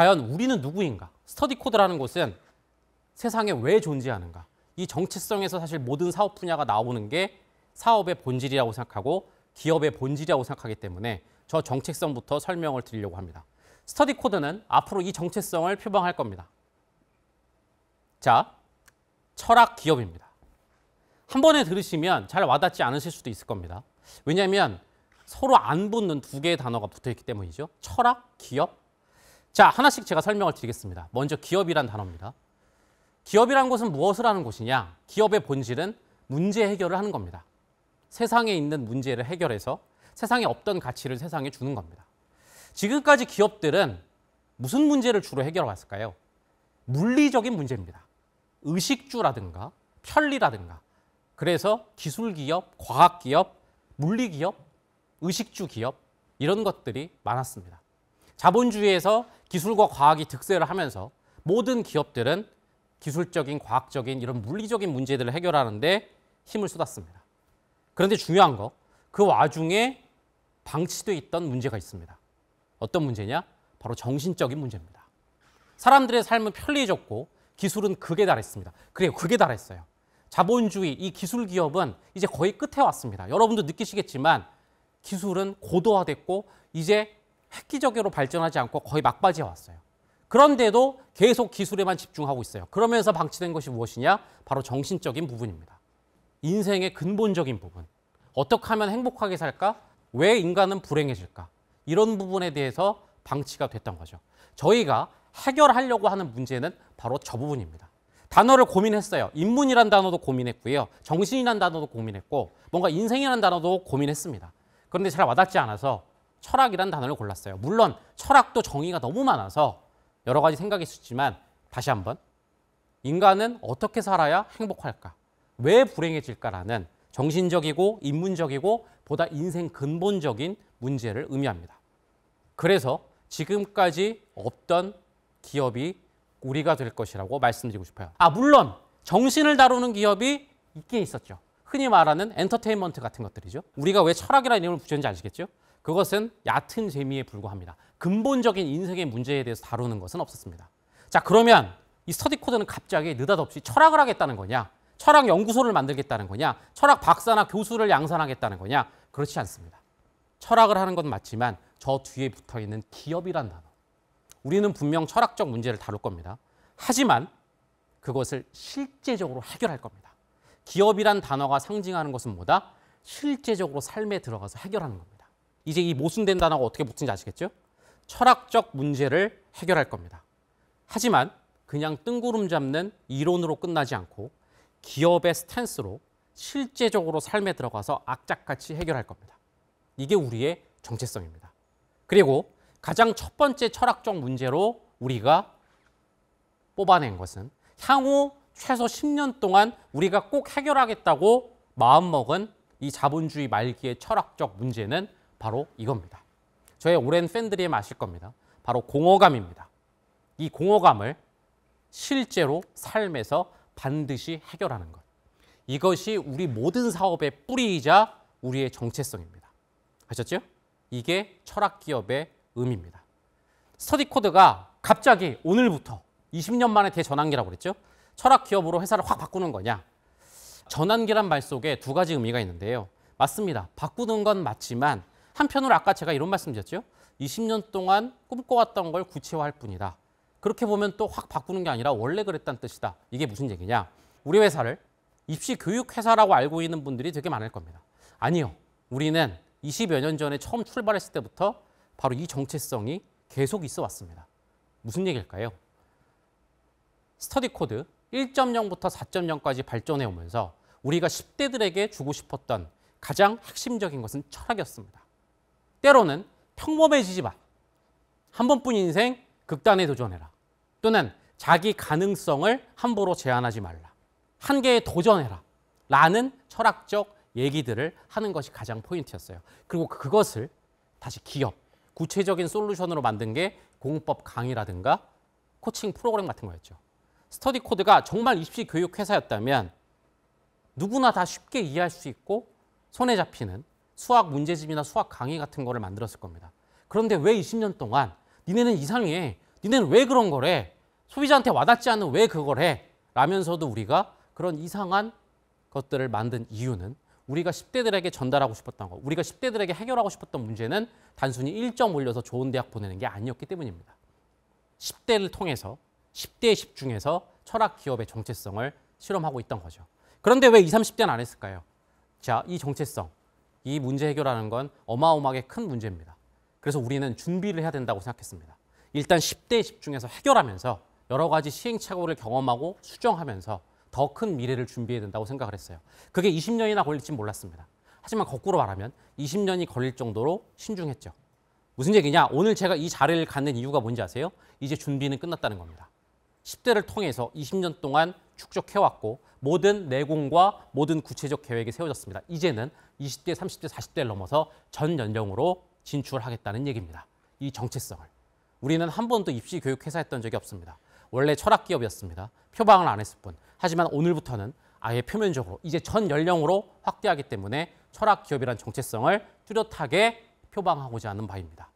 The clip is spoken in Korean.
과연 우리는 누구인가? 스터디 코드라는 곳은 세상에 왜 존재하는가? 이 정체성에서 사실 모든 사업 분야가 나오는 게 사업의 본질이라고 생각하고 기업의 본질이라고 생각하기 때문에 저 정체성부터 설명을 드리려고 합니다. 스터디 코드는 앞으로 이 정체성을 표방할 겁니다. 자, 철학 기업입니다. 한 번에 들으시면 잘 와닿지 않으실 수도 있을 겁니다. 왜냐하면 서로 안 붙는 두 개의 단어가 붙어 있기 때문이죠. 철학, 기업, 자, 하나씩 제가 설명을 드리겠습니다. 먼저 기업이란 단어입니다. 기업이란 곳은 무엇을 하는 곳이냐? 기업의 본질은 문제 해결을 하는 겁니다. 세상에 있는 문제를 해결해서 세상에 없던 가치를 세상에 주는 겁니다. 지금까지 기업들은 무슨 문제를 주로 해결해왔을까요? 물리적인 문제입니다. 의식주라든가 편리라든가. 그래서 기술기업, 과학기업, 물리기업, 의식주 기업 이런 것들이 많았습니다. 자본주의에서 기술과 과학이 득세를 하면서 모든 기업들은 기술적인, 과학적인 이런 물리적인 문제들을 해결하는데 힘을 쏟았습니다. 그런데 중요한 거, 그 와중에 방치되어 있던 문제가 있습니다. 어떤 문제냐? 바로 정신적인 문제입니다. 사람들의 삶은 편리해졌고 기술은 극에 달했습니다. 그래요, 극에 달했어요. 자본주의, 이 기술 기업은 이제 거의 끝에 왔습니다. 여러분도 느끼시겠지만 기술은 고도화됐고 이제 획기적으로 발전하지 않고 거의 막바지에 왔어요. 그런데도 계속 기술에만 집중하고 있어요. 그러면서 방치된 것이 무엇이냐? 바로 정신적인 부분입니다. 인생의 근본적인 부분. 어떻게 하면 행복하게 살까? 왜 인간은 불행해질까? 이런 부분에 대해서 방치가 됐던 거죠. 저희가 해결하려고 하는 문제는 바로 저 부분입니다. 단어를 고민했어요. 인문이란 단어도 고민했고요. 정신이란 단어도 고민했고 뭔가 인생이란 단어도 고민했습니다. 그런데 잘 와닿지 않아서 철학이란 단어를 골랐어요. 물론 철학도 정의가 너무 많아서 여러 가지 생각이 있었지만 다시 한번 인간은 어떻게 살아야 행복할까? 왜 불행해질까라는 정신적이고 인문적이고 보다 인생 근본적인 문제를 의미합니다. 그래서 지금까지 없던 기업이 우리가 될 것이라고 말씀드리고 싶어요. 아, 물론 정신을 다루는 기업이 있긴 있었죠. 흔히 말하는 엔터테인먼트 같은 것들이죠. 우리가 왜 철학이라는 이름을 붙였는지 아시겠죠? 그것은 얕은 재미에 불과합니다. 근본적인 인생의 문제에 대해서 다루는 것은 없었습니다. 자, 그러면 이 스터디 코드는 갑자기 느닷없이 철학을 하겠다는 거냐? 철학 연구소를 만들겠다는 거냐? 철학 박사나 교수를 양산하겠다는 거냐? 그렇지 않습니다. 철학을 하는 건 맞지만 저 뒤에 붙어 있는 기업이란 단어. 우리는 분명 철학적 문제를 다룰 겁니다. 하지만 그것을 실제적으로 해결할 겁니다. 기업이란 단어가 상징하는 것은 뭐다? 실제적으로 삶에 들어가서 해결하는 겁니다. 이제 이 모순된 단어가 어떻게 붙은지 아시겠죠? 철학적 문제를 해결할 겁니다. 하지만 그냥 뜬구름 잡는 이론으로 끝나지 않고 기업의 스탠스로 실제적으로 삶에 들어가서 악착같이 해결할 겁니다. 이게 우리의 정체성입니다. 그리고 가장 첫 번째 철학적 문제로 우리가 뽑아낸 것은 향후 최소 10년 동안 우리가 꼭 해결하겠다고 마음먹은 이 자본주의 말기의 철학적 문제는 바로 이겁니다. 저의 오랜 팬들이 마실 겁니다. 바로 공허감입니다. 이 공허감을 실제로 삶에서 반드시 해결하는 것. 이것이 우리 모든 사업의 뿌리이자 우리의 정체성입니다. 아셨죠? 이게 철학 기업의 의미입니다. 스터디 코드가 갑자기 오늘부터 20년 만에 대전환기라고 그랬죠? 철학 기업으로 회사를 확 바꾸는 거냐? 전환기란 말 속에 두 가지 의미가 있는데요. 맞습니다. 바꾸는 건 맞지만 한편으로 아까 제가 이런 말씀드렸죠. 20년 동안 꿈꿔왔던 걸 구체화할 뿐이다. 그렇게 보면 또 확 바꾸는 게 아니라 원래 그랬다는 뜻이다. 이게 무슨 얘기냐. 우리 회사를 입시 교육 회사라고 알고 있는 분들이 되게 많을 겁니다. 아니요. 우리는 20여 년 전에 처음 출발했을 때부터 바로 이 정체성이 계속 있어 왔습니다. 무슨 얘기일까요? 스터디 코드 1.0부터 4.0까지 발전해 오면서 우리가 10대들에게 주고 싶었던 가장 핵심적인 것은 철학이었습니다. 때로는 평범해지지 마. 한 번뿐 인생 극단에 도전해라. 또는 자기 가능성을 함부로 제한하지 말라. 한계에 도전해라. 라는 철학적 얘기들을 하는 것이 가장 포인트였어요. 그리고 그것을 다시 기업, 구체적인 솔루션으로 만든 게 공법 강의라든가 코칭 프로그램 같은 거였죠. 스터디 코드가 정말 입시 교육 회사였다면 누구나 다 쉽게 이해할 수 있고 손에 잡히는 수학 문제집이나 수학 강의 같은 거를 만들었을 겁니다. 그런데 왜 20년 동안 니네는 이상해. 니네는 왜 그런 거래. 소비자한테 와닿지 않은 왜 그걸 해. 라면서도 우리가 그런 이상한 것들을 만든 이유는 우리가 10대들에게 전달하고 싶었던 거, 우리가 10대들에게 해결하고 싶었던 문제는 단순히 1점 올려서 좋은 대학 보내는 게 아니었기 때문입니다. 10대를 통해서 10대의 10 중에서 철학 기업의 정체성을 실험하고 있던 거죠. 그런데 왜 20, 30대는 안 했을까요? 자, 이 정체성. 이 문제 해결하는 건 어마어마하게 큰 문제입니다. 그래서 우리는 준비를 해야 된다고 생각했습니다. 일단 10대에 집중해서 해결하면서 여러 가지 시행착오를 경험하고 수정하면서 더 큰 미래를 준비해야 된다고 생각을 했어요. 그게 20년이나 걸릴지 몰랐습니다. 하지만 거꾸로 말하면 20년이 걸릴 정도로 신중했죠. 무슨 얘기냐? 오늘 제가 이 자리를 갖는 이유가 뭔지 아세요? 이제 준비는 끝났다는 겁니다. 10대를 통해서 20년 동안 축적해왔고 모든 내공과 모든 구체적 계획이 세워졌습니다. 이제는 20대, 30대, 40대를 넘어서 전 연령으로 진출하겠다는 얘기입니다. 이 정체성을. 우리는 한 번도 입시 교육 회사 했던 적이 없습니다. 원래 철학 기업이었습니다. 표방을 안 했을 뿐. 하지만 오늘부터는 아예 표면적으로 이제 전 연령으로 확대하기 때문에 철학 기업이란 정체성을 뚜렷하게 표방하고자 하는 바입니다.